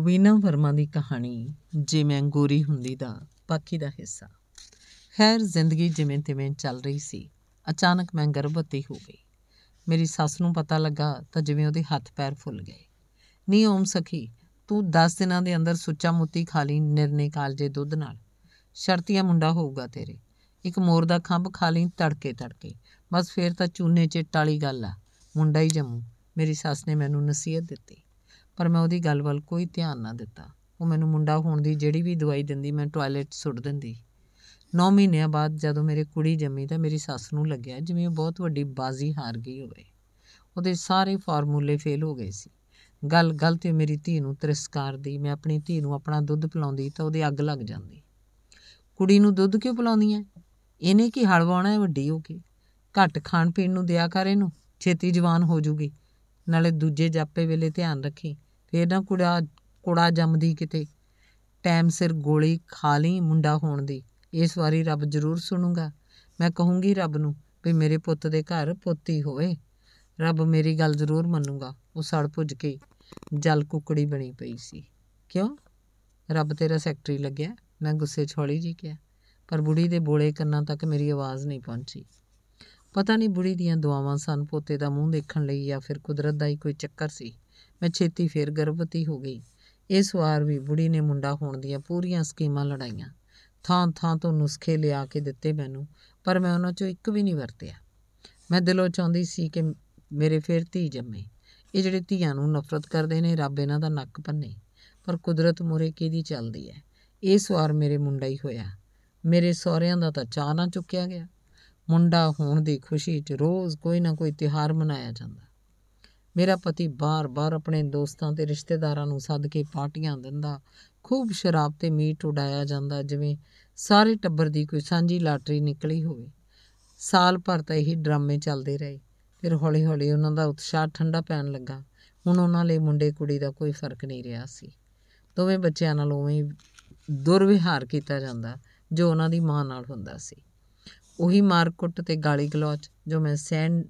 ਵੀਨਾ ਵਰਮਾ ਦੀ ਕਹਾਣੀ ਜਿਵੇਂ ਗੋਰੀ ਹੁੰਦੀ ਦਾ ਬਾਕੀ ਦਾ ਹਿੱਸਾ ਖੈਰ ਜ਼ਿੰਦਗੀ ਜਿਵੇਂ ਤਿਵੇਂ ਚੱਲ ਰਹੀ ਸੀ ਅਚਾਨਕ ਮੈਂ ਗਰਭਵਤੀ ਹੋ ਗਈ ਮੇਰੀ ਸੱਸ ਨੂੰ ਪਤਾ ਲੱਗਾ ਤਾਂ ਜਿਵੇਂ ਉਹਦੇ ਹੱਥ ਪੈਰ ਫੁੱਲ ਗਏ ਨੀ ਓਮ ਸਖੀ ਤੂੰ 10 ਦਿਨਾਂ ਦੇ ਅੰਦਰ ਸੁੱਚਾ ਮੁੱਤੀ ਖਾ ਲਈ ਨਿਰਨੇ ਕਾਲਜੇ ਦੁੱਧ ਨਾਲ ਸ਼ਰਤੀਆ ਮੁੰਡਾ ਹੋਊਗਾ ਤੇਰੇ ਇੱਕ ਮੋਰ ਦਾ ਖੰਭ ਖਾ ਲਈ ਤੜਕੇ ਤੜਕੇ ਬਸ ਫੇਰ ਤਾਂ ਚੂਨੇ 'ਚ ਟਾਲੀ ਗੱਲ ਆ ਮੁੰਡਾ ਹੀ ਜੰਮੂ ਮੇਰੀ ਸੱਸ ਨੇ ਮੈਨੂੰ ਨਸੀਹਤ ਦਿੱਤੀ ਪਰ ਮੈਂ ਉਹਦੀ ਗੱਲ ਵੱਲ ਕੋਈ ਧਿਆਨ ਨਾ ਦਿੱਤਾ ਉਹ ਮੈਨੂੰ ਮੁੰਡਾ ਹੋਣ ਦੀ ਜਿਹੜੀ ਵੀ ਦਵਾਈ ਦਿੰਦੀ ਮੈਂ ਟਾਇਲਟ ਸੁੱਟ ਦਿੰਦੀ 9 ਮਹੀਨਿਆਂ ਬਾਅਦ ਜਦੋਂ ਮੇਰੇ ਕੁੜੀ ਜੰਮੀ ਤਾਂ ਮੇਰੀ ਸੱਸ ਨੂੰ ਲੱਗਿਆ ਜਿਵੇਂ ਉਹ ਬਹੁਤ ਵੱਡੀ ਬਾਜ਼ੀ ਹਾਰ ਗਈ ਹੋਵੇ ਉਹਦੇ ਸਾਰੇ ਫਾਰਮੂਲੇ ਫੇਲ ਹੋ ਗਏ ਸੀ ਗੱਲ ਗਲਤ ਤੇ ਮੇਰੀ ਧੀ ਨੂੰ ਤਿਰਸਕਾਰ ਦੀ ਮੈਂ ਆਪਣੀ ਧੀ ਨੂੰ ਆਪਣਾ ਦੁੱਧ ਪਿਲਾਉਂਦੀ ਤਾਂ ਉਹਦੇ ਅੱਗ ਲੱਗ ਜਾਂਦੀ ਕੁੜੀ ਨੂੰ ਦੁੱਧ ਕਿਉਂ ਪਿਲਾਉਂਦੀ ਐ ਇਹਨੇ ਕੀ ਹਲਵਾਉਣਾ ਹੈ ਵੱਡੀ ਹੋ ਕੇ ਘੱਟ ਖਾਣ ਪੀਣ ਨੂੰ ਦਿਆ ਕਰ ਇਹਨੂੰ ਛੇਤੀ ਜਵਾਨ ਹੋ ਜੂਗੀ ਨਾਲੇ ਦੂਜੇ ਜਾਪੇ ਵੇਲੇ ਧਿਆਨ ਰੱਖੀ ਫੇਰ ਨਾ ਕੁੜਾ ਕੁੜਾ ਜੰਮਦੀ ਕਿਤੇ ਟਾਈਮ ਸਿਰ ਗੋਲੀ ਖਾ ਲਈ ਮੁੰਡਾ ਹੋਣ ਦੀ ਇਸ ਵਾਰੀ ਰੱਬ ਜ਼ਰੂਰ ਸੁਣੂਗਾ ਮੈਂ ਕਹੂੰਗੀ ਰੱਬ ਨੂੰ ਵੀ ਮੇਰੇ ਪੁੱਤ ਦੇ ਘਰ ਪੋਤੀ ਹੋਵੇ ਰੱਬ ਮੇਰੀ ਗੱਲ ਜ਼ਰੂਰ ਮੰਨੂਗਾ ਉਹ ਸੜ ਭੁੱਜ ਕੇ ਜਲ ਕੁਕੜੀ ਬਣੀ ਪਈ ਸੀ ਕਿਉਂ ਰੱਬ ਤੇਰਾ ਸੈਕਟਰੀ ਲੱਗਿਆ ਮੈਂ ਗੁੱਸੇ ਛੋਲੀ ਜੀ ਕਿਹਾ ਪਰ ਬੁੜੀ ਦੇ ਬੋਲੇ ਕੰਨਾਂ ਤੱਕ ਮੇਰੀ ਆਵਾਜ਼ ਨਹੀਂ ਪਹੁੰਚੀ ਪਤਾ ਨਹੀਂ ਬੁੜੀ ਦੀਆਂ ਦੁਆਵਾਂ ਸਨ ਪੋਤੇ ਦਾ ਮੂੰਹ ਦੇਖਣ ਲਈ ਜਾਂ ਫਿਰ ਕੁਦਰਤ ਦਾ ਹੀ ਕੋਈ ਚੱਕਰ ਸੀ ਮੈਂ ਛੇਤੀ ਫੇਰ ਗਰਭਵਤੀ ਹੋ ਗਈ ਇਸ ਵਾਰ ਵੀ ਬੁੜੀ ਨੇ ਮੁੰਡਾ ਹੋਣ ਦੀਆਂ ਪੂਰੀਆਂ ਸਕੀਮਾਂ ਲੜਾਈਆਂ ਥਾਂ ਥਾਂ ਤੋਂ ਨੁਸਖੇ ਲਿਆ ਕੇ ਦਿੱਤੇ ਮੈਨੂੰ ਪਰ ਮੈਂ ਉਹਨਾਂ ਚੋਂ ਇੱਕ ਵੀ ਨਹੀਂ ਵਰਤਿਆ ਮੈਂ ਦਿਲੋਂ ਚਾਹੁੰਦੀ ਸੀ ਕਿ ਮੇਰੇ ਫੇਰ ਧੀ ਜੰਮੇ ਇਹ ਜਿਹੜੇ ਧੀਆਂ ਨੂੰ ਨਫ਼ਰਤ ਕਰਦੇ ਨੇ ਰੱਬ ਇਹਨਾਂ ਦਾ ਨੱਕ ਭੰਨੇ ਪਰ ਕੁਦਰਤ ਮੂਰੇ ਕਿਹਦੀ ਚੱਲਦੀ ਹੈ ਇਸ ਵਾਰ ਮੇਰੇ ਮੁੰਡਾ ਹੀ ਹੋਇਆ ਮੇਰੇ ਸਹੁਰਿਆਂ ਦਾ ਤਾਂ ਚਾਹ ਨਾ ਚੁੱਕਿਆ ਗਿਆ ਮੁੰਡਾ ਹੋਣ ਦੀ ਖੁਸ਼ੀ 'ਚ ਰੋਜ਼ ਕੋਈ ਨਾ ਕੋਈ ਤਿਹਾਰ ਮਨਾਇਆ ਜਾਂਦਾ ਮੇਰਾ ਪਤੀ ਬਾਰ-ਬਾਰ ਆਪਣੇ ਦੋਸਤਾਂ ਤੇ ਰਿਸ਼ਤੇਦਾਰਾਂ ਨੂੰ ਸੱਦ ਕੇ ਪਾਰਟੀਆਂ ਦਿੰਦਾ ਖੂਬ ਸ਼ਰਾਬ ਤੇ ਮੀਟ ਉਡਾਇਆ ਜਾਂਦਾ ਜਿਵੇਂ ਸਾਰੇ ਟੱਬਰ ਦੀ ਕੋਈ ਸਾਂਝੀ ਲਾਟਰੀ ਨਿਕਲੀ ਹੋਵੇ ਸਾਲ ਭਰ ਤਾਂ ਇਹੀ ਡਰਾਮੇ ਚੱਲਦੇ ਰਹੇ ਫਿਰ ਹੌਲੀ-ਹੌਲੀ ਉਹਨਾਂ ਦਾ ਉਤਸ਼ਾਹ ਠੰਡਾ ਪੈਣ ਲੱਗਾ ਹੁਣ ਉਹਨਾਂ ਲਈ ਮੁੰਡੇ ਕੁੜੀ ਦਾ ਕੋਈ ਫਰਕ ਨਹੀਂ ਰਿਹਾ ਸੀ ਦੋਵੇਂ ਬੱਚਿਆਂ ਨਾਲ ਉਵੇਂ ਦੁਰਵਿਹਾਰ ਕੀਤਾ ਜਾਂਦਾ ਜੋ ਉਹਨਾਂ ਦੀ ਮਾਂ ਨਾਲ ਹੁੰਦਾ ਸੀ ਉਹੀ ਮਾਰਕੁੱਟ ਤੇ ਗਾਲੀ ਗਲੋਚ ਜੋ ਮੈਂ ਸਹਿਣ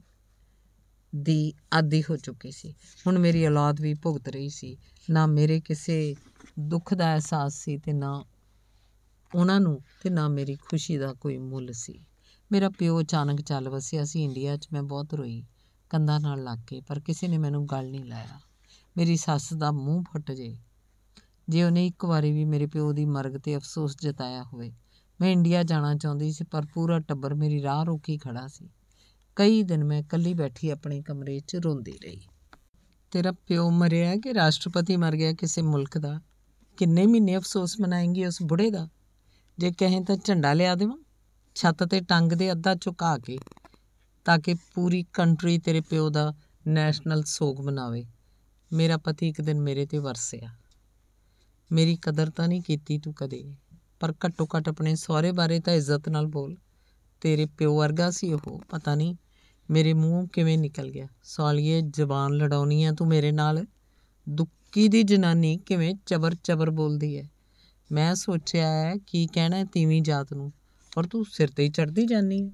ਦੀ ਆਦੀ ਹੋ ਚੁੱਕੀ ਸੀ ਹੁਣ ਮੇਰੀ ਔਲਾਦ ਵੀ ਭੁਗਤ ਰਹੀ ਸੀ ਨਾ ਮੇਰੇ ਕਿਸੇ ਦੁੱਖ ਦਾ ਅਹਿਸਾਸ ਸੀ ਤੇ ਨਾ ਉਹਨਾਂ ਨੂੰ ਤੇ ਨਾ ਮੇਰੀ ਖੁਸ਼ੀ ਦਾ ਕੋਈ ਮੁੱਲ ਸੀ ਮੇਰਾ ਪਿਓ ਅਚਾਨਕ ਚੱਲ ਵਸਿਆ ਸੀ ਇੰਡੀਆ 'ਚ ਮੈਂ ਬਹੁਤ ਰੋਈ ਕੰਧਾਂ ਨਾਲ ਲੱਗ ਕੇ ਪਰ ਕਿਸੇ ਨੇ ਮੈਨੂੰ ਗੱਲ ਨਹੀਂ ਲਾਇਆ ਮੇਰੀ ਸੱਸ ਦਾ ਮੂੰਹ ਫਟ ਜੇ ਜੇ ਉਹਨੇ ਇੱਕ ਵਾਰੀ ਵੀ ਮੇਰੇ ਪਿਓ ਦੀ ਮਰਗ ਤੇ ਅਫਸੋਸ ਜਤਾਇਆ ਹੋਵੇ ਮੈਂ ਇੰਡੀਆ ਜਾਣਾ ਚਾਹੁੰਦੀ ਸੀ ਪਰ ਪੂਰਾ ਟੱਬਰ ਮੇਰੀ ਰਾਹ ਰੋਕੀ ਖੜਾ ਸੀ ਕਈ ਦਿਨ ਮੈਂ ਇਕੱਲੀ ਬੈਠੀ ਆਪਣੇ ਕਮਰੇ 'ਚ ਰੋਂਦੀ ਰਹੀ ਤੇਰਾ ਪਿਓ ਮਰਿਆ ਕਿ ਰਾਸ਼ਟਰਪਤੀ ਮਰ ਗਿਆ ਕਿਸੇ ਮੁਲਕ ਦਾ ਕਿੰਨੇ ਮਹੀਨੇ ਅਫਸੋਸ ਮਨਾਏਂਗੀ ਉਸ ਬੁੜੇ ਦਾ ਜੇ ਕਹੇ ਤਾਂ ਝੰਡਾ ਲਿਆ ਦੇਵਾਂ ਛੱਤ ਤੇ ਟੰਗ ਦੇ ਅੱਧਾ ਝੁਕਾ ਕੇ ਤਾਂ ਕਿ ਪੂਰੀ ਕੰਟਰੀ ਤੇਰੇ ਪਿਓ ਦਾ ਨੈਸ਼ਨਲ ਸੋਗ ਮਨਾਵੇ ਮੇਰਾ ਪਤੀ ਇੱਕ ਦਿਨ ਮੇਰੇ ਤੇ ਵਰਸਿਆ ਮੇਰੀ ਕਦਰ ਤਾਂ ਨਹੀਂ ਕੀਤੀ ਤੂੰ ਕਦੇ ਪਰ ਘੱਟੋ ਘੱਟ ਆਪਣੇ ਸਹੁਰੇ ਬਾਰੇ ਤਾਂ ਇੱਜ਼ਤ ਨਾਲ ਬੋਲ ਤੇਰੇ ਪਿਓ ਵਰਗਾ ਸੀ ਉਹ ਪਤਾ ਨਹੀਂ ਮੇਰੇ ਮੂੰਹੋਂ ਕਿਵੇਂ ਨਿਕਲ ਗਿਆ ਸਾਲੀਏ ਜ਼ਬਾਨ ਲੜਾਉਣੀ ਆ ਤੂੰ ਮੇਰੇ ਨਾਲ ਦੁੱਕੀ ਦੀ ਜਨਾਨੀ ਕਿਵੇਂ ਚਬਰ ਚਬਰ ਬੋਲਦੀ ਐ ਮੈਂ ਸੋਚਿਆ ਐ ਕੀ ਕਹਿਣਾ ਤੀਵੀਂ ਜਾਤ ਨੂੰ ਪਰ ਤੂੰ ਸਿਰ ਤੇ ਹੀ ਚੜਦੀ ਜਾਨੀ ਐ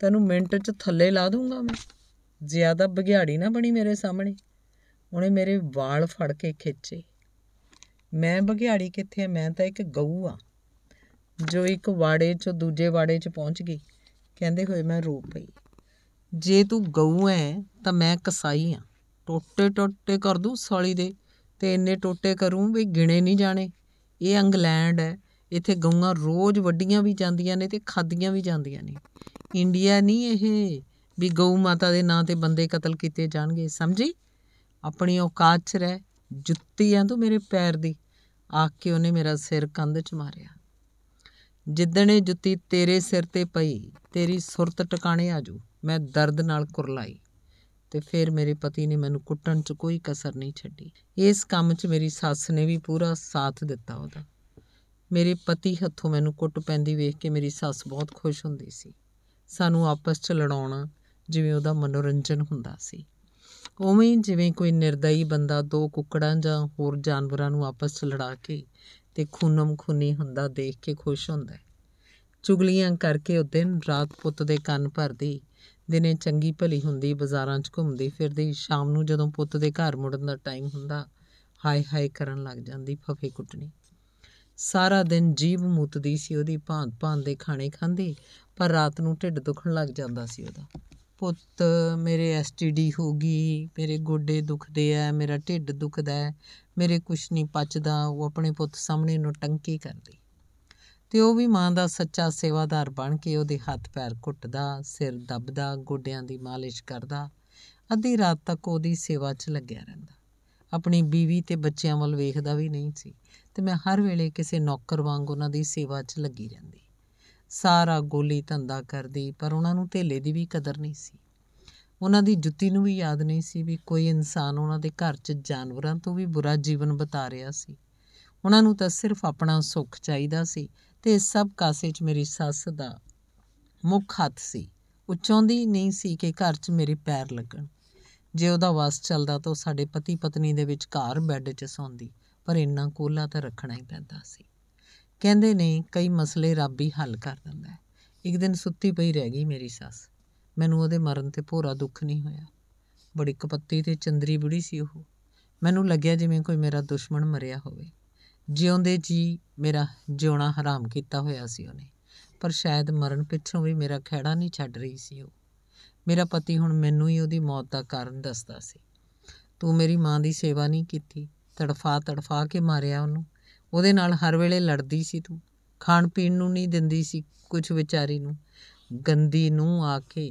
ਤੈਨੂੰ ਮਿੰਟ 'ਚ ਥੱਲੇ ਲਾ ਦੂੰਗਾ ਮੈਂ ਜ਼ਿਆਦਾ ਬਗਿਆੜੀ ਨਾ ਬਣੀ ਮੇਰੇ ਸਾਹਮਣੇ ਉਹਨੇ ਮੇਰੇ ਵਾਲ ਫੜ ਕੇ ਖਿੱਚੇ ਮੈਂ ਬਗਿਆੜੀ ਕਿੱਥੇ ਮੈਂ ਤਾਂ ਇੱਕ ਗਊ ਆ ਜੋ ਇੱਕ ਵਾੜੇ 'ਚੋਂ ਦੂਜੇ ਵਾੜੇ 'ਚ ਪਹੁੰਚ ਗਈ ਕਹਿੰਦੇ ਹੋਏ ਮੈਂ ਰੋ ਪਈ ਜੇ ਤੂੰ ਗਊ ਐ ਤਾਂ ਮੈਂ ਕਸਾਈ ਆ ਟੋਟੇ ਟੋਟੇ ਕਰ ਦੂ ਸਾਲੀ ਦੇ ਤੇ ਇੰਨੇ ਟੋਟੇ ਕਰੂੰ ਵੀ ਗਿਣੇ ਨਹੀਂ ਜਾਣੇ ਇਹ ਇੰਗਲੈਂਡ ਹੈ ਇੱਥੇ ਗਊਆਂ ਰੋਜ਼ ਵੱਡੀਆਂ ਵੀ ਜਾਂਦੀਆਂ ਨੇ ਤੇ ਖਾਦੀਆਂ ਵੀ ਜਾਂਦੀਆਂ ਨੇ ਇੰਡੀਆ ਨਹੀਂ ਇਹ ਵੀ ਗਊ ਮਾਤਾ ਦੇ ਨਾਂ ਤੇ ਬੰਦੇ ਕਤਲ ਕੀਤੇ ਜਾਣਗੇ ਸਮਝੀ ਆਪਣੀ ਔਕਾਤ 'ਚ ਰਹਿ ਜੁੱਤੀ ਆ ਤੂੰ ਮੇਰੇ ਪੈਰ ਦੀ ਆਖ ਕੇ ਉਹਨੇ ਮੇਰਾ ਸਿਰ ਕੰਧ 'ਚ ਮਾਰਿਆ ਜਿੱਦਣੇ ਜੁੱਤੀ ਤੇਰੇ ਸਿਰ ਤੇ ਪਈ ਤੇਰੀ ਸੁਰਤ ਟਿਕਾਣੇ ਆਜੂ ਮੈਂ ਦਰਦ ਨਾਲ ਕੁਰਲਾਈ ਤੇ ਫਿਰ ਮੇਰੇ ਪਤੀ ਨੇ ਮੈਨੂੰ ਕੁੱਟਣ 'ਚ ਕੋਈ ਕਸਰ ਨਹੀਂ ਛੱਡੀ ਇਸ ਕੰਮ 'ਚ ਮੇਰੀ ਸੱਸ ਨੇ ਵੀ ਪੂਰਾ ਸਾਥ ਦਿੱਤਾ ਉਹਦਾ ਮੇਰੇ ਪਤੀ ਹੱਥੋਂ ਮੈਨੂੰ ਕੁੱਟ ਪੈਂਦੀ ਵੇਖ ਕੇ ਮੇਰੀ ਸੱਸ ਬਹੁਤ ਖੁਸ਼ ਹੁੰਦੀ ਸੀ ਸਾਨੂੰ ਆਪਸ 'ਚ ਲੜਾਉਣਾ ਜਿਵੇਂ ਉਹਦਾ ਮਨੋਰੰਜਨ ਹੁੰਦਾ ਸੀ ਉਵੇਂ ਜਿਵੇਂ ਕੋਈ ਨਿਰਦਈ ਬੰਦਾ ਦੋ ਕੁੱਕੜਾਂ ਜਾਂ ਹੋਰ ਜਾਨਵਰਾਂ ਨੂੰ ਆਪਸ 'ਚ ਲੜਾ ਕੇ ਤੇ ਖੂਨਮ ਖੂਨੀ ਹੁੰਦਾ ਦੇਖ ਕੇ ਖੁਸ਼ ਹੁੰਦਾ ਚੁਗਲੀਆਂ ਕਰਕੇ ਉਹ ਦਿਨ ਰਾਤ ਪੁੱਤ ਦੇ ਕੰਨ ਭਰਦੀ ਦਿਨੇ ਚੰਗੀ ਭਲੀ ਹੁੰਦੀ ਬਾਜ਼ਾਰਾਂ 'ਚ ਘੁੰਮਦੀ ਫਿਰਦੀ ਸ਼ਾਮ ਨੂੰ ਜਦੋਂ ਪੁੱਤ ਦੇ ਘਰ ਮੁੜਨ ਦਾ ਟਾਈਮ ਹੁੰਦਾ ਹਾਈ ਹਾਈ ਕਰਨ ਲੱਗ ਜਾਂਦੀ ਫਫੇ ਕੁੱਟਣੀ ਸਾਰਾ ਦਿਨ ਜੀਬ ਮੁੱਤਦੀ ਸੀ ਉਹਦੀ ਭਾਂਤ ਭਾਂਤ ਦੇ ਖਾਣੇ ਖਾਂਦੀ ਪਰ ਰਾਤ ਨੂੰ ਢਿੱਡ ਦੁਖਣ ਲੱਗ ਜਾਂਦਾ ਸੀ ਉਹਦਾ ਪੁੱਤ ਮੇਰੇ ਐਸਟੀਡੀ ਹੋ ਗਈ ਮੇਰੇ ਗੋਡੇ ਦੁਖਦੇ ਆ ਮੇਰਾ ਢਿੱਡ ਦੁਖਦਾ ਹੈ ਮੇਰੇ ਕੁਛ ਨਹੀਂ ਪਚਦਾ ਉਹ ਆਪਣੇ ਪੁੱਤ ਸਾਹਮਣੇ ਨਟੰਕੀ ਕਰਦੀ ਤੇ ਉਹ ਵੀ ਮਾਂ ਦਾ ਸੱਚਾ ਸੇਵਾਦਾਰ ਬਣ ਕੇ ਉਹਦੇ ਹੱਥ ਪੈਰ ਘੁੱਟਦਾ ਸਿਰ ਦੱਬਦਾ ਗੋਡਿਆਂ ਦੀ ਮਾਲਿਸ਼ ਕਰਦਾ ਅੱਧੀ ਰਾਤ ਤੱਕ ਉਹਦੀ ਸੇਵਾ 'ਚ ਲੱਗਿਆ ਰਹਿੰਦਾ ਆਪਣੀ بیوی ਤੇ ਬੱਚਿਆਂ ਵੱਲ ਵੇਖਦਾ ਵੀ ਨਹੀਂ ਸੀ ਤੇ ਮੈਂ ਹਰ ਵੇਲੇ ਕਿਸੇ ਨੌਕਰ ਵਾਂਗ ਉਹਨਾਂ ਦੀ ਸੇਵਾ 'ਚ ਲੱਗੀ ਰਹਿੰਦੀ ਸਾਰਾ ਗੋਲੀ ਧੰਦਾ ਕਰਦੀ ਪਰ ਉਹਨਾਂ ਨੂੰ ਥੇਲੇ ਦੀ ਵੀ ਕਦਰ ਨਹੀਂ ਸੀ ਉਹਨਾਂ ਦੀ ਜੁੱਤੀ ਨੂੰ ਵੀ ਯਾਦ ਨਹੀਂ ਸੀ ਵੀ ਕੋਈ ਇਨਸਾਨ ਉਹਨਾਂ ਦੇ ਘਰ 'ਚ ਜਾਨਵਰਾਂ ਤੋਂ ਵੀ ਬੁਰਾ ਜੀਵਨ ਬਤਾ ਰਿਹਾ ਸੀ ਉਹਨਾਂ ਨੂੰ ਤਾਂ ਸਿਰਫ ਆਪਣਾ ਸੁੱਖ ਚਾਹੀਦਾ ਸੀ ਤੇ ਇਸ ਸਭ ਕਾਸੇ 'ਚ ਮੇਰੀ ਸੱਸ ਦਾ ਮੁੱਖ ਹੱਥ ਸੀ ਉੱਚੋਂ ਦੀ ਨਹੀਂ ਸੀ ਕਿ ਘਰ 'ਚ ਮੇਰੇ ਪੈਰ ਲੱਗਣ ਜੇ ਉਹਦਾ ਵਾਸ ਚੱਲਦਾ ਤਾਂ ਸਾਡੇ ਪਤੀ ਪਤਨੀ ਦੇ ਵਿੱਚ ਘਰ ਬੈੱਡ 'ਚ ਸੌਂਦੀ ਪਰ ਇੰਨਾ ਕੋਲਾ ਤਾਂ ਰੱਖਣਾ ਹੀ ਪੈਂਦਾ ਸੀ ਕਹਿੰਦੇ ਨੇ ਕਈ ਮਸਲੇ ਰੱਬ ਹੀ ਹੱਲ ਕਰ ਦਿੰਦਾ ਹੈ ਇੱਕ ਦਿਨ ਸੁੱਤੀ ਪਈ ਰਹਿ ਗਈ ਮੇਰੀ ਸੱਸ ਮੈਨੂੰ ਉਹਦੇ ਮਰਨ 'ਤੇ ਭੋਰਾ ਦੁੱਖ ਨਹੀਂ ਹੋਇਆ ਬੜੀ ਕਪੱਤੀ ਤੇ ਚੰਦਰੀ ਬੁੜੀ ਸੀ ਉਹ ਮੈਨੂੰ ਲੱਗਿਆ ਜਿਵੇਂ ਕੋਈ ਮੇਰਾ ਦੁਸ਼ਮਣ ਮਰਿਆ ਹੋਵੇ ਜਿਉਂਦੇ ਜੀ ਮੇਰਾ ਜਿਉਣਾ ਹਰਾਮ ਕੀਤਾ ਹੋਇਆ ਸੀ ਉਹਨੇ ਪਰ ਸ਼ਾਇਦ ਮਰਨ ਪਿੱਛੋਂ ਵੀ ਮੇਰਾ ਖਹਿੜਾ ਨਹੀਂ ਛੱਡ ਰਹੀ ਸੀ ਉਹ ਮੇਰਾ ਪਤੀ ਹੁਣ ਮੈਨੂੰ ਹੀ ਉਹਦੀ ਮੌਤ ਦਾ ਕਾਰਨ ਦੱਸਦਾ ਸੀ ਤੂੰ ਮੇਰੀ ਮਾਂ ਦੀ ਸੇਵਾ ਨਹੀਂ ਕੀਤੀ ਤੜਫਾ ਤੜਫਾ ਕੇ ਮਾਰਿਆ ਉਹਨੂੰ ਉਹਦੇ ਨਾਲ ਹਰ ਵੇਲੇ ਲੜਦੀ ਸੀ ਤੂੰ ਖਾਣ ਪੀਣ ਨੂੰ ਨਹੀਂ ਦਿੰਦੀ ਸੀ ਕੁਝ ਵਿਚਾਰੀ ਨੂੰ ਗੰਦੀ ਨੂੰ ਆ ਕੇ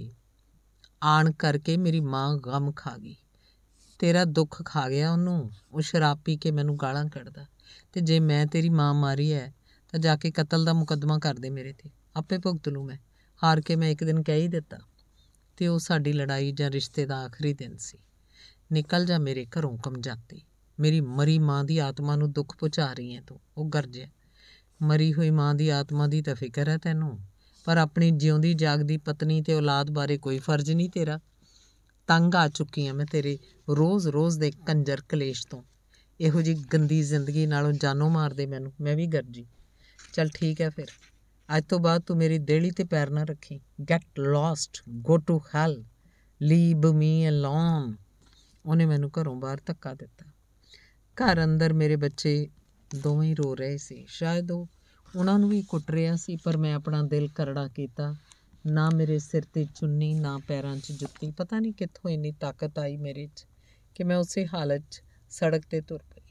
ਆਣ ਕਰਕੇ ਮੇਰੀ ਮਾਂ ਗਮ ਖਾ ਗਈ ਤੇਰਾ ਦੁੱਖ ਖਾ ਗਿਆ ਉਹਨੂੰ ਉਹ ਸ਼ਰਾਬ ਪੀ ਕੇ ਮੈਨੂੰ ਗਾਲਾਂ ਕੱਢਦਾ ਤੇ ਜੇ ਮੈਂ ਤੇਰੀ ਮਾਂ ਮਾਰੀ ਐ ਤਾਂ ਜਾ ਕੇ ਕਤਲ ਦਾ ਮੁਕੱਦਮਾ ਕਰ ਦੇ ਮੇਰੇ ਤੇ ਆਪੇ ਭੁਗਤ ਲੂ ਮੈਂ ਹਾਰ ਕੇ ਮੈਂ ਇੱਕ ਦਿਨ ਕਹਿ ਹੀ ਦਿੱਤਾ ਤੇ ਉਹ ਸਾਡੀ ਲੜਾਈ ਜਾਂ ਰਿਸ਼ਤੇ ਦਾ ਆਖਰੀ ਦਿਨ ਸੀ ਨਿਕਲ ਜਾ ਮੇਰੇ ਘਰੋਂ ਕਮ ਜਾਤੀ ਮੇਰੀ ਮਰੀ ਮਾਂ ਦੀ ਆਤਮਾ ਨੂੰ ਦੁੱਖ ਪਹੁੰਚਾ ਰਹੀ ਐ ਤੂੰ ਉਹ ਗਰਜਿਆ ਮਰੀ ਹੋਈ ਮਾਂ ਦੀ ਆਤਮਾ ਦੀ ਤਾਂ ਫਿਕਰ ਐ ਤੈਨੂੰ ਪਰ ਆਪਣੀ ਜਿਉਂਦੀ ਜਾਗਦੀ ਪਤਨੀ ਤੇ ਔਲਾਦ ਬਾਰੇ ਕੋਈ ਫਰਜ਼ ਨਹੀਂ ਤੇਰਾ ਤੰਗ ਆ ਚੁੱਕੀ ਆ ਮੈਂ ਤੇਰੇ ਰੋਜ਼-ਰੋਜ਼ ਦੇ ਕੰਜਰ ਕਲੇਸ਼ ਤੋਂ ਇਹੋ ਜੀ ਗੰਦੀ ਜ਼ਿੰਦਗੀ ਨਾਲੋਂ ਜਾਨੋਂ ਮਾਰਦੇ ਮੈਨੂੰ ਮੈਂ ਵੀ ਗਰਜੀ ਚੱਲ ਠੀਕ ਹੈ ਫਿਰ ਅੱਜ ਤੋਂ ਬਾਅਦ ਤੂੰ ਮੇਰੀ ਦੇਲੀ ਤੇ ਪੈਰ ਨਾ ਰੱਖੀ get lost go to hell leave me alone ਉਹਨੇ ਮੈਨੂੰ ਘਰੋਂ ਬਾਹਰ ਧੱਕਾ ਦਿੱਤਾ ਘਰ ਅੰਦਰ ਮੇਰੇ ਬੱਚੇ ਦੋਵੇਂ ਰੋ ਰਹੇ ਸੀ ਸ਼ਾਇਦ ਉਹ ਉਹਨਾਂ ਨੂੰ ਵੀ ਕੁੱਟ ਰਿਆ ਸੀ ਪਰ ਮੈਂ ਆਪਣਾ ਦਿਲ ਕਰੜਾ ਕੀਤਾ ਨਾ ਮੇਰੇ ਸਿਰ 'ਤੇ ਚੁੰਨੀ ਨਾ ਪੈਰਾਂ 'ਚ ਜੁੱਤੀ ਪਤਾ ਨਹੀਂ ਕਿੱਥੋਂ ਇੰਨੀ ਤਾਕਤ ਆਈ ਮੇਰੇ 'ਚ ਕਿ ਮੈਂ ਉਸੇ ਹਾਲਤ 'ਚ ਸੜਕ ਤੇ ਤੁਰ ਪਈ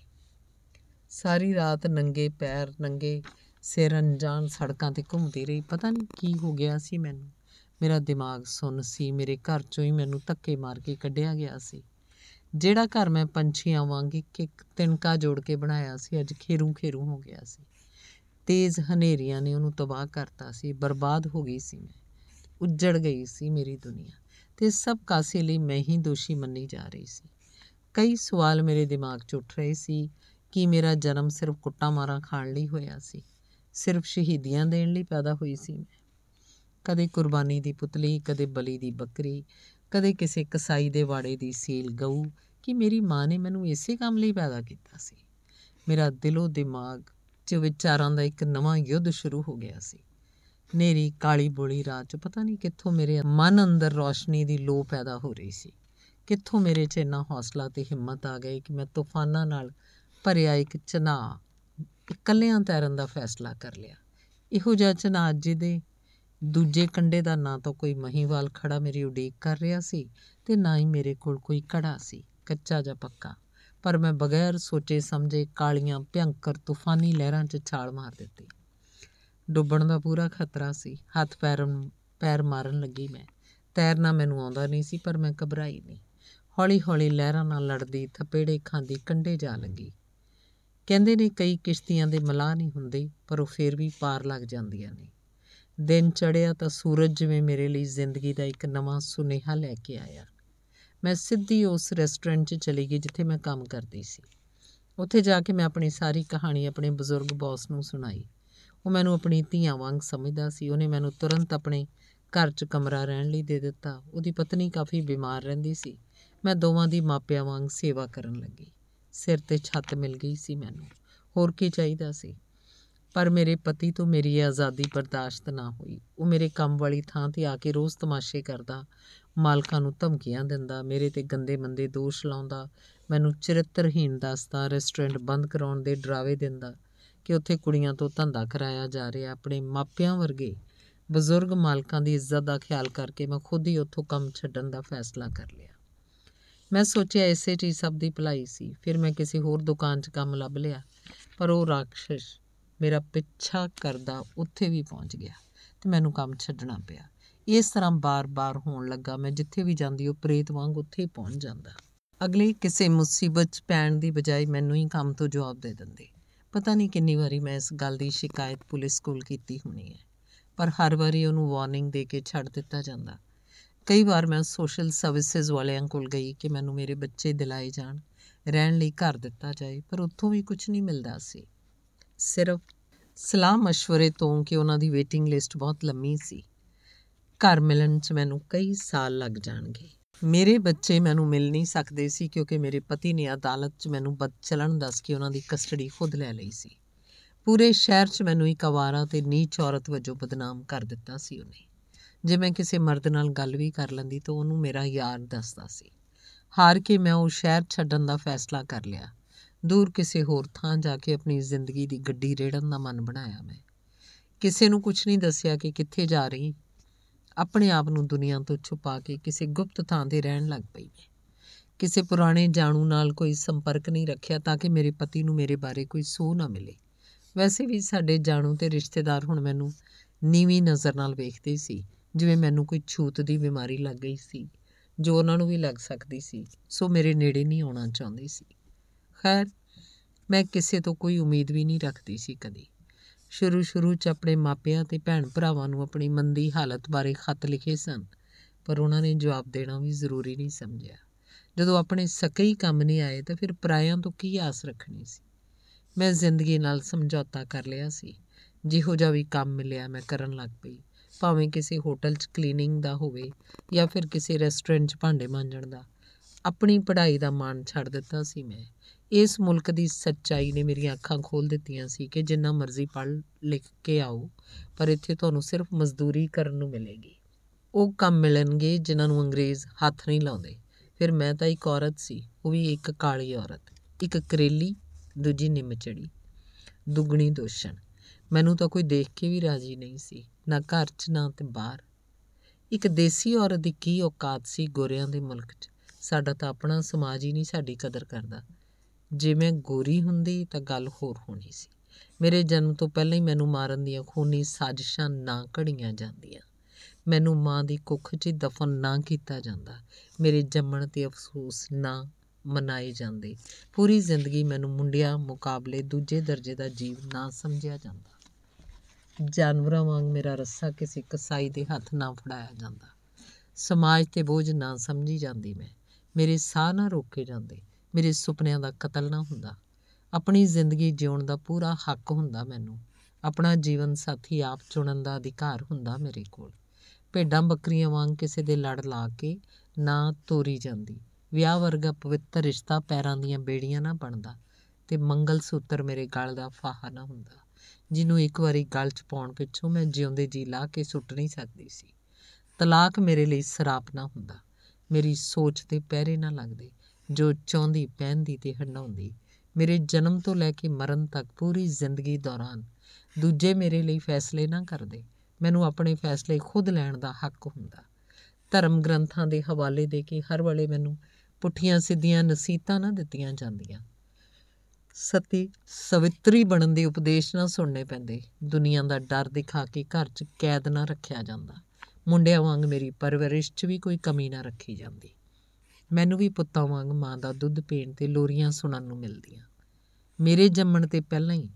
ਸਾਰੀ ਰਾਤ ਨੰਗੇ ਪੈਰ ਨੰਗੇ ਸਿਰ ਅਣਜਾਣ ਸੜਕਾਂ ਤੇ ਘੁੰਮਦੀ ਰਹੀ ਪਤਾ ਨਹੀਂ ਕੀ ਹੋ ਗਿਆ ਸੀ ਮੈਨੂੰ ਮੇਰਾ ਦਿਮਾਗ ਸੁੰਨ ਸੀ ਮੇਰੇ ਘਰ ਚੋਂ ਹੀ ਮੈਨੂੰ ਧੱਕੇ ਮਾਰ ਕੇ ਕੱਢਿਆ ਗਿਆ ਸੀ ਜਿਹੜਾ ਘਰ ਮੈਂ ਪੰਛੀਆਂ ਵਾਂਗ ਇੱਕ ਤਿਣਕਾ ਜੋੜ ਕੇ ਬਣਾਇਆ ਸੀ ਅੱਜ ਖੇਰੂ ਖੇਰੂ ਹੋ ਗਿਆ ਸੀ ਤੇਜ਼ ਹਨੇਰੀਆਂ ਨੇ ਉਹਨੂੰ ਤਬਾਹ ਕਰਤਾ ਸੀ ਬਰਬਾਦ ਹੋ ਗਈ ਸੀ ਮੈਂ ਉੱਜੜ ਗਈ ਸੀ ਮੇਰੀ ਦੁਨੀਆ ਤੇ ਸਭ ਕਾਸੇ ਲਈ ਮੈਂ ਹੀ ਦੋਸ਼ੀ ਮੰਨੀ ਜਾ ਰਹੀ ਸੀ ਕਈ ਸਵਾਲ ਮੇਰੇ ਦਿਮਾਗ 'ਚ ਉੱਠ ਰਹੇ ਸੀ ਕਿ ਮੇਰਾ ਜਨਮ ਸਿਰਫ ਕੁੱਟਾ ਮਾਰਾਂ ਖਾਣ ਲਈ ਹੋਇਆ ਸੀ ਸਿਰਫ ਸ਼ਹੀਦੀਆਂ ਦੇਣ ਲਈ ਪੈਦਾ ਹੋਈ ਸੀ ਮੈਂ ਕਦੇ ਕੁਰਬਾਨੀ ਦੀ ਪੁਤਲੀ ਕਦੇ ਬਲੀ ਦੀ ਬੱਕਰੀ ਕਦੇ ਕਿਸੇ ਕਸਾਈ ਦੇ ਵਾੜੇ ਦੀ ਸੀਲ ਗਊ ਕਿ ਮੇਰੀ ਮਾਂ ਨੇ ਮੈਨੂੰ ਇਸੇ ਕੰਮ ਲਈ ਪੈਦਾ ਕੀਤਾ ਸੀ ਮੇਰਾ ਦਿਲੋਂ ਦਿਮਾਗ 'ਚ ਵਿਚਾਰਾਂ ਦਾ ਇੱਕ ਨਵਾਂ ਯੁੱਧ ਸ਼ੁਰੂ ਹੋ ਗਿਆ ਸੀ ਨੇਰੀ ਕਾਲੀ ਬੋਲੀ ਰਾਤ 'ਚ ਪਤਾ ਨਹੀਂ ਕਿੱਥੋਂ ਮੇਰੇ ਮਨ ਅੰਦਰ ਰੋਸ਼ਨੀ ਦੀ ਲੋ ਪੈਦਾ ਹੋ ਰਹੀ ਸੀ ਕਿੱਥੋਂ ਮੇਰੇ 'ਚ ਇੰਨਾ ਹੌਸਲਾ ਤੇ ਹਿੰਮਤ ਆ ਗਈ ਕਿ ਮੈਂ ਤੂਫਾਨਾਂ ਨਾਲ ਭਰਿਆ ਇੱਕ ਚਨਾ ਇਕੱਲਿਆਂ ਤੈਰਨ ਦਾ ਫੈਸਲਾ ਕਰ ਲਿਆ ਇਹੋ ਜਿਹਾ ਚਨਾ ਜਿਹਦੇ ਦੂਜੇ ਕੰਡੇ ਦਾ ਨਾ ਤਾਂ ਕੋਈ ਮਹੀਵਾਲ ਖੜਾ ਮੇਰੀ ਉਡੀਕ ਕਰ ਰਿਹਾ ਸੀ ਤੇ ਨਾ ਹੀ ਮੇਰੇ ਕੋਲ ਕੋਈ ਕੜਾ ਸੀ ਕੱਚਾ ਜਾਂ ਪੱਕਾ ਪਰ ਮੈਂ ਬਗੈਰ ਸੋਚੇ ਸਮਝੇ ਕਾਲੀਆਂ ਭਿਆੰਕਰ ਤੂਫਾਨੀ ਲਹਿਰਾਂ 'ਚ ਛਾਲ ਮਾਰ ਦਿੱਤੀ ਡੁੱਬਣ ਦਾ ਪੂਰਾ ਖਤਰਾ ਸੀ ਹੱਥ ਪੈਰ ਪੈਰ ਮਾਰਨ ਲੱਗੀ ਮੈਂ ਤੈਰਨਾ ਮੈਨੂੰ ਆਉਂਦਾ ਨਹੀਂ ਸੀ ਪਰ ਮੈਂ ਘਬਰਾਈ ਨਹੀਂ ਹੌਲੀ-ਹੌਲੀ ਲਹਿਰਾਂ ਨਾਲ ਲੜਦੀ ਥਪੇੜੇ ਖਾਂਦੀ ਕੰਡੇ ਜਾ ਲੱਗੀ ਕਹਿੰਦੇ ਨੇ ਕਈ ਕਿਸ਼ਤੀਆਂ ਦੇ ਮਲਾਹ ਨਹੀਂ ਹੁੰਦੇ ਪਰ ਉਹ ਫੇਰ ਵੀ ਪਾਰ ਲੱਗ ਜਾਂਦੀਆਂ ਨੇ ਦਿਨ ਚੜਿਆ ਤਾਂ ਸੂਰਜ ਜਿਵੇਂ ਮੇਰੇ ਲਈ ਜ਼ਿੰਦਗੀ ਦਾ ਇੱਕ ਨਵਾਂ ਸੁਨੇਹਾ ਲੈ ਕੇ ਆਇਆ ਮੈਂ ਸਿੱਧੀ ਉਸ ਰੈਸਟੋਰੈਂਟ 'ਚ ਚਲੀ ਗਈ ਜਿੱਥੇ ਮੈਂ ਕੰਮ ਕਰਦੀ ਸੀ ਉੱਥੇ ਜਾ ਕੇ ਮੈਂ ਆਪਣੀ ਸਾਰੀ ਕਹਾਣੀ ਆਪਣੇ ਬਜ਼ੁਰਗ ਬੌਸ ਨੂੰ ਸੁਣਾਈ ਉਹ ਮੈਨੂੰ ਆਪਣੀ ਧੀਆਂ ਵਾਂਗ ਸਮਝਦਾ ਸੀ ਉਹਨੇ ਮੈਨੂੰ ਤੁਰੰਤ ਆਪਣੇ ਘਰ 'ਚ ਕਮਰਾ ਰਹਿਣ ਲਈ ਦੇ ਦਿੱਤਾ ਉਹਦੀ ਪਤਨੀ ਕਾਫੀ ਬਿਮਾਰ ਰਹਿੰਦੀ ਸੀ ਮੈਂ ਦੋਵਾਂ ਦੀ ਮਾਪਿਆਂ ਵਾਂਗ ਸੇਵਾ ਕਰਨ ਲੱਗੀ ਸਿਰ ਤੇ ਛੱਤ ਮਿਲ ਗਈ ਸੀ ਮੈਨੂੰ ਹੋਰ ਕੀ ਚਾਹੀਦਾ ਸੀ ਪਰ ਮੇਰੇ ਪਤੀ ਤੋਂ ਮੇਰੀ ਇਹ ਆਜ਼ਾਦੀ ਬਰਦਾਸ਼ਤ ਨਾ ਹੋਈ ਉਹ ਮੇਰੇ ਕੰਮ ਵਾਲੀ ਥਾਂ ਤੇ ਆ ਕੇ ਰੋਜ਼ ਤਮਾਸ਼ੇ ਕਰਦਾ ਮਾਲਕਾਂ ਨੂੰ ਧਮਕੀਆਂ ਦਿੰਦਾ ਮੇਰੇ ਤੇ ਗੰਦੇ ਮੰਦੇ ਦੋਸ਼ ਲਾਉਂਦਾ ਮੈਨੂੰ ਚਰਿੱਤਰਹੀਣ ਦੱਸਦਾ ਰੈਸਟੋਰੈਂਟ ਬੰਦ ਕਰਾਉਣ ਦੇ ਡਰਾਵੇ ਦਿੰਦਾ ਕਿ ਉੱਥੇ ਕੁੜੀਆਂ ਤੋਂ ਧੰਦਾ ਕਰਾਇਆ ਜਾ ਰਿਹਾ ਆਪਣੇ ਮਾਪਿਆਂ ਵਰਗੇ ਬਜ਼ੁਰਗ ਮਾਲਕਾਂ ਦੀ ਇੱਜ਼ਤ ਦਾ ਖਿਆਲ ਕਰਕੇ ਮੈਂ ਖੁਦ ਹੀ ਉੱਥੋਂ ਕੰਮ ਛੱਡਣ ਦਾ ਫੈਸਲਾ ਕਰ ਲਿਆ ਮੈਂ ਸੋਚਿਆ ਇਸੇ ਚੀਜ਼ ਸਭ ਦੀ ਭਲਾਈ ਸੀ ਫਿਰ ਮੈਂ ਕਿਸੇ ਹੋਰ ਦੁਕਾਨ 'ਚ ਕੰਮ ਲੱਭ ਲਿਆ ਪਰ ਉਹ ਰਾਖਸ਼ ਮੇਰਾ ਪਿੱਛਾ ਕਰਦਾ ਉੱਥੇ ਵੀ ਪਹੁੰਚ ਗਿਆ ਤੇ ਮੈਨੂੰ ਕੰਮ ਛੱਡਣਾ ਪਿਆ ਇਸ ਤਰ੍ਹਾਂ ਬਾਰ-ਬਾਰ ਹੋਣ ਲੱਗਾ ਮੈਂ ਜਿੱਥੇ ਵੀ ਜਾਂਦੀ ਉਹ ਪ੍ਰੇਤ ਵਾਂਗ ਉੱਥੇ ਹੀ ਪਹੁੰਚ ਜਾਂਦਾ ਅਗਲੇ ਕਿਸੇ ਮੁਸੀਬਤ 'ਚ ਪੈਣ ਦੀ ਬਜਾਏ ਮੈਨੂੰ ਹੀ ਕੰਮ ਤੋਂ ਜਵਾਬ ਦੇ ਦਿੰਦੇ ਪਤਾ ਨਹੀਂ ਕਿੰਨੀ ਵਾਰੀ ਮੈਂ ਇਸ ਗੱਲ ਦੀ ਸ਼ਿਕਾਇਤ ਪੁਲਿਸ ਕੋਲ ਕੀਤੀ ਹੋਣੀ ਹੈ ਪਰ ਹਰ ਵਾਰੀ ਉਹਨੂੰ ਵਾਰਨਿੰਗ ਦੇ ਕੇ ਛੱਡ ਦਿੱਤਾ ਜਾਂਦਾ ਕਈ ਵਾਰ ਮੈਂ ਸੋਸ਼ਲ ਸਰਵਿਸਿਜ਼ ਵਾਲਿਆਂ ਕੋਲ ਗਈ ਕਿ ਮੈਨੂੰ ਮੇਰੇ ਬੱਚੇ ਦਿਲਾਏ ਜਾਣ ਰਹਿਣ ਲਈ ਘਰ ਦਿੱਤਾ ਜਾਏ ਪਰ ਉੱਥੋਂ ਵੀ ਕੁਝ ਨਹੀਂ ਮਿਲਦਾ ਸੀ ਸਿਰਫ ਸਲਾਹ مشورے ਤੋਂ ਕਿ ਉਹਨਾਂ ਦੀ ਵੇਟਿੰਗ ਲਿਸਟ ਬਹੁਤ ਲੰਮੀ ਸੀ ਘਰ ਮਿਲਣ 'ਚ ਮੈਨੂੰ ਕਈ ਸਾਲ ਲੱਗ ਜਾਣਗੇ ਮੇਰੇ ਬੱਚੇ ਮੈਨੂੰ ਮਿਲ ਨਹੀਂ ਸਕਦੇ ਸੀ ਕਿਉਂਕਿ ਮੇਰੇ ਪਤੀ ਨੇ ਅਦਾਲਤ 'ਚ ਮੈਨੂੰ ਬਦ ਚਲਣ ਦੱਸ ਕੇ ਉਹਨਾਂ ਦੀ ਕਸਟਡੀ ਖੁਦ ਲੈ ਲਈ ਸੀ ਪੂਰੇ ਸ਼ਹਿਰ 'ਚ ਮੈਨੂੰ ਇੱਕ ਆਵਾਰਾ ਤੇ ਨੀਚ ਔਰਤ ਵਜੋਂ ਬਦਨਾਮ ਕਰ ਦਿੱਤਾ ਸੀ ਉਹਨੇ ਜੇ ਮੈਂ ਕਿਸੇ ਮਰਦ ਨਾਲ ਗੱਲ ਵੀ ਕਰ ਲੈਂਦੀ ਤਾਂ ਉਹਨੂੰ ਮੇਰਾ ਯਾਰ ਦੱਸਦਾ ਸੀ ਹਾਰ ਕੇ ਮੈਂ ਉਹ ਸ਼ਹਿਰ ਛੱਡਣ ਦਾ ਫੈਸਲਾ ਕਰ ਲਿਆ ਦੂਰ ਕਿਸੇ ਹੋਰ ਥਾਂ ਜਾ ਕੇ ਆਪਣੀ ਜ਼ਿੰਦਗੀ ਦੀ ਗੱਡੀ ਰੇੜਨ ਦਾ ਮਨ ਬਣਾਇਆ ਮੈਂ ਕਿਸੇ ਨੂੰ ਕੁਝ ਨਹੀਂ ਦੱਸਿਆ ਕਿ ਕਿੱਥੇ ਜਾ ਰਹੀ ਆਪਣੇ ਆਪ ਨੂੰ ਦੁਨੀਆ ਤੋਂ ਛੁਪਾ ਕੇ ਕਿਸੇ ਗੁਪਤ ਥਾਂ ਤੇ ਰਹਿਣ ਲੱਗ ਪਈ ਮੈਂ ਕਿਸੇ ਪੁਰਾਣੇ ਜਾਣੂ ਨਾਲ ਕੋਈ ਸੰਪਰਕ ਨਹੀਂ ਰੱਖਿਆ ਤਾਂ ਕਿ ਮੇਰੇ ਪਤੀ ਨੂੰ ਮੇਰੇ ਬਾਰੇ ਕੋਈ ਸੂਹ ਨਾ ਮਿਲੇ ਵੈਸੇ ਵੀ ਸਾਡੇ ਜਾਣੂ ਤੇ ਰਿਸ਼ਤੇਦਾਰ ਹੁਣ ਮੈਨੂੰ ਨੀਵੀਂ ਨਜ਼ਰ ਨਾਲ ਵੇਖਦੇ ਸੀ ਜਿਵੇਂ ਮੈਨੂੰ ਕੋਈ ਛੂਤ ਦੀ ਬਿਮਾਰੀ ਲੱਗ ਗਈ ਸੀ ਜੋ ਉਹਨਾਂ ਨੂੰ ਵੀ ਲੱਗ ਸਕਦੀ ਸੀ ਸੋ ਮੇਰੇ ਨੇੜੇ ਨਹੀਂ ਆਉਣਾ ਚਾਹੁੰਦੇ ਸੀ ਖੈਰ ਮੈਂ ਕਿਸੇ ਤੋਂ ਕੋਈ ਉਮੀਦ ਵੀ ਨਹੀਂ ਰੱਖਦੀ ਸੀ ਕਦੀ ਸ਼ੁਰੂ ਸ਼ੁਰੂ 'ਚ ਆਪਣੇ ਮਾਪਿਆਂ ਤੇ ਭੈਣ ਭਰਾਵਾਂ ਨੂੰ ਆਪਣੀ ਮੰਦੀ ਹਾਲਤ ਬਾਰੇ ਖੱਤ ਲਿਖੇ ਸਨ ਪਰ ਉਹਨਾਂ ਨੇ ਜਵਾਬ ਦੇਣਾ ਵੀ ਜ਼ਰੂਰੀ ਨਹੀਂ ਸਮਝਿਆ ਜਦੋਂ ਆਪਣੇ ਸਕੇ ਹੀ ਕੰਮ ਨਹੀਂ ਆਏ ਤਾਂ ਫਿਰ ਪਰਾਇਆਂ ਤੋਂ ਕੀ ਆਸ ਰੱਖਣੀ ਸੀ ਮੈਂ ਜ਼ਿੰਦਗੀ ਨਾਲ ਸਮਝੌਤਾ ਕਰ ਲਿਆ ਸੀ ਜਿਹੋ ਜਿਹਾ ਵੀ ਕੰਮ ਮਿਲਿਆ ਮੈਂ ਕਰਨ ਲੱਗ ਪਈ ਭਾਵੇਂ ਕਿਸੇ ਹੋਟਲ 'ਚ ਕਲੀਨਿੰਗ ਦਾ ਹੋਵੇ ਜਾਂ ਫਿਰ ਕਿਸੇ ਰੈਸਟੋਰੈਂਟ 'ਚ ਭਾਂਡੇ ਮਾਂਜਣ ਦਾ ਆਪਣੀ ਪੜ੍ਹਾਈ ਦਾ ਮਾਣ ਛੱਡ ਦਿੱਤਾ ਸੀ ਮੈਂ ਇਸ ਮੁਲਕ ਦੀ ਸੱਚਾਈ ਨੇ ਮੇਰੀਆਂ ਅੱਖਾਂ ਖੋਲ ਦਿੱਤੀਆਂ ਸੀ ਕਿ ਜਿੰਨਾ ਮਰਜ਼ੀ ਪੜ੍ਹ ਲਿਖ ਕੇ ਆਓ ਪਰ ਇੱਥੇ ਤੁਹਾਨੂੰ ਸਿਰਫ ਮਜ਼ਦੂਰੀ ਕਰਨ ਨੂੰ ਮਿਲੇਗੀ ਉਹ ਕੰਮ ਮਿਲਣਗੇ ਜਿਨ੍ਹਾਂ ਨੂੰ ਅੰਗਰੇਜ਼ ਹੱਥ ਨਹੀਂ ਲਾਉਂਦੇ ਫਿਰ ਮੈਂ ਤਾਂ ਇੱਕ ਔਰਤ ਸੀ ਉਹ ਵੀ ਇੱਕ ਕਾਲੀ ਔਰਤ ਇੱਕ ਕਰੇਲੀ ਦੂਜੀ ਨਿਮਚੜੀ ਦੁੱਗਣੀ ਦੋਸ਼ਣ ਮੈਨੂੰ ਤਾਂ ਕੋਈ ਦੇਖ ਕੇ ਵੀ ਰਾਜ਼ੀ ਨਹੀਂ ਸੀ ਨਾ ਘਰ 'ਚ ਨਾ ਤੇ ਬਾਹਰ ਇੱਕ ਦੇਸੀ ਔਰਤ ਦੀ ਕੀ ਔਕਾਤ ਸੀ ਗੋਰਿਆਂ ਦੇ ਮੁਲਕ 'ਚ ਸਾਡਾ ਤਾਂ ਆਪਣਾ ਸਮਾਜ ਹੀ ਨਹੀਂ ਸਾਡੀ ਕਦਰ ਕਰਦਾ ਜੇ ਮੈਂ ਗੋਰੀ ਹੁੰਦੀ ਤਾਂ ਗੱਲ ਹੋਰ ਹੋਣੀ ਸੀ ਮੇਰੇ ਜਨਮ ਤੋਂ ਪਹਿਲਾਂ ਹੀ ਮੈਨੂੰ ਮਾਰਨ ਦੀਆਂ ਖੂਨੀ ਸਾਜ਼ਿਸ਼ਾਂ ਨਾ ਘੜੀਆਂ ਜਾਂਦੀਆਂ ਮੈਨੂੰ ਮਾਂ ਦੀ ਕੁੱਖ 'ਚ ਦਫਨ ਨਾ ਕੀਤਾ ਜਾਂਦਾ ਮੇਰੇ ਜੰਮਣ ਤੇ ਅਫਸੋਸ ਨਾ ਮਨਾਏ ਜਾਂਦੇ ਪੂਰੀ ਜ਼ਿੰਦਗੀ ਮੈਨੂੰ ਮੁੰਡਿਆਂ ਮੁਕਾਬਲੇ ਦੂਜੇ ਦਰਜੇ ਦਾ ਜੀਵ ਨਾ ਸਮਝਿਆ ਜਾਂਦਾ ਜਾਨਵਰਾਂ ਵਾਂਗ ਮੇਰਾ ਰੱਸਾ ਕਿਸੇ ਕਸਾਈ ਦੇ ਹੱਥ ਨਾ ਫੜਾਇਆ ਜਾਂਦਾ ਸਮਾਜ ਤੇ ਬੋਝ ਨਾ ਸਮਝੀ ਜਾਂਦੀ ਮੈਂ ਮੇਰੇ ਸਾਹ ਨਾ ਰੋਕੇ ਜਾਂਦੇ ਮੇਰੇ ਸੁਪਨਿਆਂ ਦਾ ਕਤਲ ਨਾ ਹੁੰਦਾ ਆਪਣੀ ਜ਼ਿੰਦਗੀ ਜਿਉਣ ਦਾ ਪੂਰਾ ਹੱਕ ਹੁੰਦਾ ਮੈਨੂੰ ਆਪਣਾ ਜੀਵਨ ਸਾਥੀ ਆਪ ਚੁਣਨ ਦਾ ਅਧਿਕਾਰ ਹੁੰਦਾ ਮੇਰੇ ਕੋਲ ਭੇਡਾਂ ਬੱਕਰੀਆਂ ਵਾਂਗ ਕਿਸੇ ਦੇ ਲੜ ਲਾ ਕੇ ਨਾ ਤੋਰੀ ਜਾਂਦੀ ਵਿਆਹ ਵਰਗਾ ਪਵਿੱਤਰ ਰਿਸ਼ਤਾ ਪੈਰਾਂ ਦੀਆਂ ਬੇੜੀਆਂ ਨਾ ਬਣਦਾ ਤੇ ਮੰਗਲ ਸੂਤਰ ਮੇਰੇ ਗਲ ਦਾ ਫਾਹਾ ਨਾ ਹੁੰਦਾ ਜਿਹਨੂੰ ਇੱਕ ਵਾਰੀ ਗਲ 'ਚ ਪਾਉਣ ਪਿੱਛੋਂ ਮੈਂ ਜਿਉਂਦੇ ਜੀ ਲਾ ਕੇ ਸੁੱਟ ਨਹੀਂ ਸਕਦੀ ਸੀ ਤਲਾਕ ਮੇਰੇ ਲਈ ਸਰਾਪ ਨਾ ਹੁੰਦਾ ਮੇਰੀ ਸੋਚ ਤੇ ਪਹਿਰੇ ਨਾ ਲੱਗਦੇ ਜੋ ਚਾਹੁੰਦੀ ਪਹਿਨਦੀ ਤੇ ਹੰਡਾਉਂਦੀ ਮੇਰੇ ਜਨਮ ਤੋਂ ਲੈ ਕੇ ਮਰਨ ਤੱਕ ਪੂਰੀ ਜ਼ਿੰਦਗੀ ਦੌਰਾਨ ਦੂਜੇ ਮੇਰੇ ਲਈ ਫੈਸਲੇ ਨਾ ਕਰਦੇ ਮੈਨੂੰ ਆਪਣੇ ਫੈਸਲੇ ਖੁਦ ਲੈਣ ਦਾ ਹੱਕ ਹੁੰਦਾ ਧਰਮ ਗ੍ਰੰਥਾਂ ਦੇ ਹਵਾਲੇ ਦੇ ਕੇ ਹਰ ਵੇਲੇ ਮੈਨੂੰ ਪੁੱਠੀਆਂ ਸਿੱਧੀਆਂ ਨਸੀਤਾਂ ਨਾ ਦਿੱਤੀਆਂ ਜਾਂਦੀਆਂ ਸਤੀ ਸਵਿਤਰੀ ਬਣਨ ਦੇ ਉਪਦੇਸ਼ ਨਾ ਸੁਣਨੇ ਪੈਂਦੇ ਦੁਨੀਆ ਦਾ ਡਰ ਦਿਖਾ ਕੇ ਘਰ 'ਚ ਕੈਦ ਨਾ ਰੱਖਿਆ ਜਾਂਦਾ ਮੁੰਡਿਆਂ ਵਾਂਗ ਮੇਰੀ ਪਰਵਰਿਸ਼ 'ਚ ਵੀ ਕੋਈ ਕਮੀ ਨਾ ਰੱਖੀ ਜਾਂਦੀ ਮੈਨੂੰ ਵੀ ਪੁੱਤਾਂ ਵਾਂਗ ਮਾਂ ਦਾ ਦੁੱਧ ਪੀਣ ਤੇ ਲੋਰੀਆਂ ਸੁਣਨ ਨੂੰ ਮਿਲਦੀਆਂ ਮੇਰੇ ਜੰਮਣ ਤੇ ਪਹਿਲਾਂ ਹੀ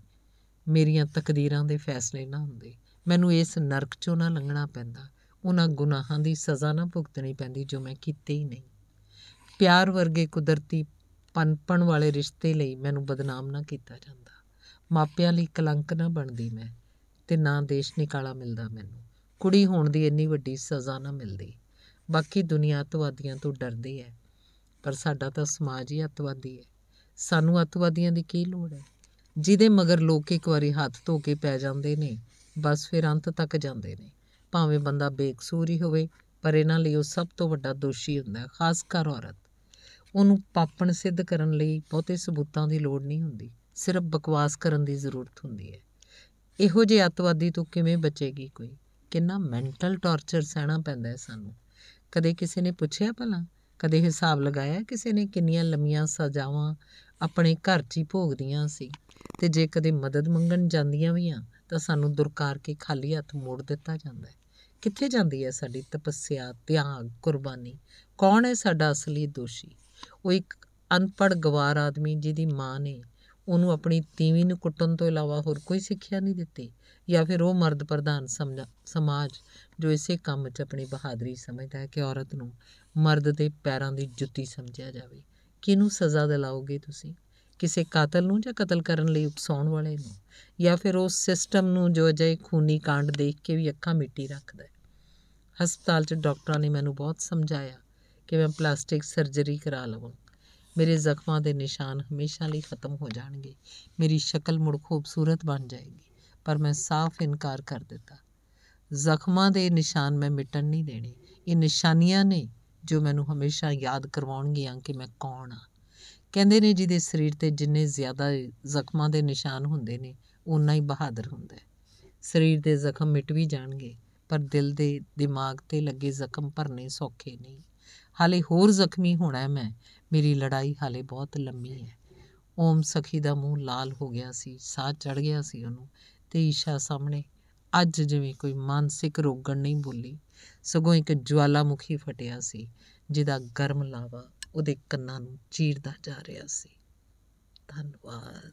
ਮੇਰੀਆਂ ਤਕਦੀਰਾਂ ਦੇ ਫੈਸਲੇ ਨਾ ਹੁੰਦੇ ਮੈਨੂੰ ਇਸ ਨਰਕ ਚੋਂ ਨਾ ਲੰਘਣਾ ਪੈਂਦਾ ਉਹਨਾਂ ਗੁਨਾਹਾਂ ਦੀ ਸਜ਼ਾ ਨਾ ਭੁਗਤਣੀ ਪੈਂਦੀ ਜੋ ਮੈਂ ਕੀਤੇ ਹੀ ਨਹੀਂ ਪਿਆਰ ਵਰਗੇ ਕੁਦਰਤੀ ਪਨਪਣ ਵਾਲੇ ਰਿਸ਼ਤੇ ਲਈ ਮੈਨੂੰ ਬਦਨਾਮ ਨਾ ਕੀਤਾ ਜਾਂਦਾ ਮਾਪਿਆਂ ਲਈ ਕਲੰਕ ਨਾ ਬਣਦੀ ਮੈਂ ਤੇ ਨਾ ਦੇਸ਼ ਨਿਕਾਲਾ ਮਿਲਦਾ ਮੈਨੂੰ ਕੁੜੀ ਹੋਣ ਦੀ ਇੰਨੀ ਵੱਡੀ ਸਜ਼ਾ ਨਾ ਮਿਲਦੀ ਬਾਕੀ ਦੁਨੀਆ ਤੋਂ ਆਦੀਆਂ ਤੋਂ ਡਰਦੀ ਹੈ ਪਰ ਸਾਡਾ ਤਾਂ ਸਮਾਜ ਹੀ ਅਤਵਾਦੀ ਹੈ ਸਾਨੂੰ ਅਤਵਾਦੀਆਂ ਦੀ ਕੀ ਲੋੜ ਹੈ ਜਿਹਦੇ ਮਗਰ ਲੋਕ ਇੱਕ ਵਾਰੀ ਹੱਥ ਧੋ ਕੇ ਪੈ ਜਾਂਦੇ ਨੇ ਬਸ ਫਿਰ ਅੰਤ ਤੱਕ ਜਾਂਦੇ ਨੇ ਭਾਵੇਂ ਬੰਦਾ ਬੇਕਸੂਰ ਹੀ ਹੋਵੇ ਪਰ ਇਹਨਾਂ ਲਈ ਉਹ ਸਭ ਤੋਂ ਵੱਡਾ ਦੋਸ਼ੀ ਹੁੰਦਾ ਖਾਸ ਕਰ ਔਰਤ ਉਹਨੂੰ ਪਾਪਣ ਸਿੱਧ ਕਰਨ ਲਈ ਬਹੁਤੇ ਸਬੂਤਾਂ ਦੀ ਲੋੜ ਨਹੀਂ ਹੁੰਦੀ ਸਿਰਫ ਬਕਵਾਸ ਕਰਨ ਦੀ ਜ਼ਰੂਰਤ ਹੁੰਦੀ ਹੈ ਇਹੋ ਜਿਹੇ ਅਤਵਾਦੀ ਤੋਂ ਕਿਵੇਂ ਬਚੇਗੀ ਕੋਈ ਕਿੰਨਾ ਮੈਂਟਲ ਟੌਰਚਰ ਸਹਿਣਾ ਪੈਂਦਾ ਹੈ ਸਾਨੂੰ ਕਦੇ ਕਿਸੇ ਨੇ ਪੁੱਛਿਆ ਭਲਾ ਕਦੇ ਹਿਸਾਬ ਲਗਾਇਆ ਕਿਸੇ ਨੇ ਕਿੰਨੀਆਂ ਲੰਮੀਆਂ ਸਜ਼ਾਵਾਂ ਆਪਣੇ ਘਰ 'ਚ ਹੀ ਭੋਗਦੀਆਂ ਸੀ ਤੇ ਜੇ ਕਦੇ ਮਦਦ ਮੰਗਣ ਜਾਂਦੀਆਂ ਵੀ ਆ ਤਾਂ ਸਾਨੂੰ ਦੁਰਕਾਰ ਕੇ ਖਾਲੀ ਹੱਥ ਮੋੜ ਦਿੱਤਾ ਜਾਂਦਾ ਹੈ ਕਿੱਥੇ ਜਾਂਦੀ ਹੈ ਸਾਡੀ ਤਪੱਸਿਆ ਤਿਆਗ ਕੁਰਬਾਨੀ ਕੌਣ ਹੈ ਸਾਡਾ ਅਸਲੀ ਦੋਸ਼ੀ ਉਹ ਇੱਕ ਅਨਪੜ ਗਵਾਰ ਆਦਮੀ ਜਿਹਦੀ ਮਾਂ ਨੇ ਉਹਨੂੰ ਆਪਣੀ ਤੀਵੀਂ ਨੂੰ ਕੁੱਟਣ ਤੋਂ ਇਲਾਵਾ ਹੋਰ ਕੋਈ ਸਿੱਖਿਆ ਨਹੀਂ ਦਿੱਤੀ ਜਾਂ ਫਿਰ ਉਹ ਮਰਦ ਪ੍ਰਧਾਨ ਸਮਾਜ ਜੋ ਇਸੇ ਕੰਮ 'ਚ ਆਪਣੀ ਬਹਾਦਰੀ ਸਮਝਦਾ ਹੈ ਕਿ ਔਰਤ ਨੂੰ ਮਰਦ ਦੇ ਪੈਰਾਂ ਦੀ ਜੁੱਤੀ ਸਮਝਿਆ ਜਾਵੇ ਕਿਹਨੂੰ ਸਜ਼ਾ ਦਿਲਾਓਗੇ ਤੁਸੀਂ ਕਿਸੇ ਕਾਤਲ ਨੂੰ ਜਾਂ ਕਤਲ ਕਰਨ ਲਈ ਉਕਸਾਉਣ ਵਾਲੇ ਨੂੰ ਜਾਂ ਫਿਰ ਉਸ ਸਿਸਟਮ ਨੂੰ ਜੋ ਅਜੇ ਖੂਨੀ ਕਾਂਡ ਦੇਖ ਕੇ ਵੀ ਅੱਖਾਂ ਮਿੱਟੀ ਰੱਖਦਾ ਹੈ ਹਸਪਤਾਲ 'ਚ ਡਾਕਟਰਾਂ ਨੇ ਮੈਨੂੰ ਬਹੁਤ ਸਮਝਾਇਆ ਕਿ ਮੈਂ ਪਲਾਸਟਿਕ ਸਰਜਰੀ ਕਰਾ ਲਵਾਂ ਮੇਰੇ ਜ਼ਖਮਾਂ ਦੇ ਨਿਸ਼ਾਨ ਹਮੇਸ਼ਾ ਲਈ ਖਤਮ ਹੋ ਜਾਣਗੇ ਮੇਰੀ ਸ਼ਕਲ ਮੁੜ ਖੂਬਸੂਰਤ ਬਣ ਜਾਏਗੀ ਪਰ ਮੈਂ ਸਾਫ਼ ਇਨਕਾਰ ਕਰ ਦਿੱਤਾ ਜ਼ਖਮਾਂ ਦੇ ਨਿਸ਼ਾਨ ਮੈਂ ਮਿਟਣ ਨਹੀਂ ਦੇਣੇ ਇਹ ਨਿਸ਼ਾਨੀਆਂ ਨੇ ਜੋ ਮੈਨੂੰ ਹਮੇਸ਼ਾ ਯਾਦ ਕਰਵਾਉਣਗੀਆਂ ਕਿ ਮੈਂ ਕੌਣ ਆ ਕਹਿੰਦੇ ਨੇ ਜਿਹਦੇ ਸਰੀਰ ਤੇ ਜਿੰਨੇ ਜ਼ਿਆਦਾ ਜ਼ਖਮਾਂ ਦੇ ਨਿਸ਼ਾਨ ਹੁੰਦੇ ਨੇ ਉਨਾ ਹੀ ਬਹਾਦਰ ਹੁੰਦਾ ਹੈ ਸਰੀਰ ਦੇ ਜ਼ਖਮ ਮਿਟ ਵੀ ਜਾਣਗੇ ਪਰ ਦਿਲ ਦੇ ਦਿਮਾਗ ਤੇ ਲੱਗੇ ਜ਼ਖਮ ਭਰਨੇ ਸੌਖੇ ਨਹੀਂ ਹਾਲੇ ਹੋਰ ਜ਼ਖਮੀ ਹੋਣਾ ਮੈਂ ਮੇਰੀ ਲੜਾਈ ਹਾਲੇ ਬਹੁਤ ਲੰਮੀ ਹੈ ਓਮ ਸਖੀ ਦਾ ਮੂੰਹ ਲਾਲ ਹੋ ਗਿਆ ਸੀ ਸਾਹ ਚੜ ਗਿਆ ਸੀ ਉਹਨੂੰ ਤੇ ਈਸ਼ਾ ਸਾਹਮਣੇ ਅੱਜ ਜਿਵੇਂ ਕੋਈ ਮਾਨਸਿਕ ਰੋਗਣ ਨਹੀਂ ਬੋਲੀ ਸਗੋਂ ਇੱਕ ਜਵਾਲਾਮੁਖੀ ਫਟਿਆ ਸੀ ਜਿਹਦਾ ਗਰਮ ਲਾਵਾ ਉਹਦੇ ਕੰਨਾਂ ਨੂੰ ਚੀਰਦਾ ਜਾ ਰਿਹਾ ਸੀ ਧੰਨਵਾਦ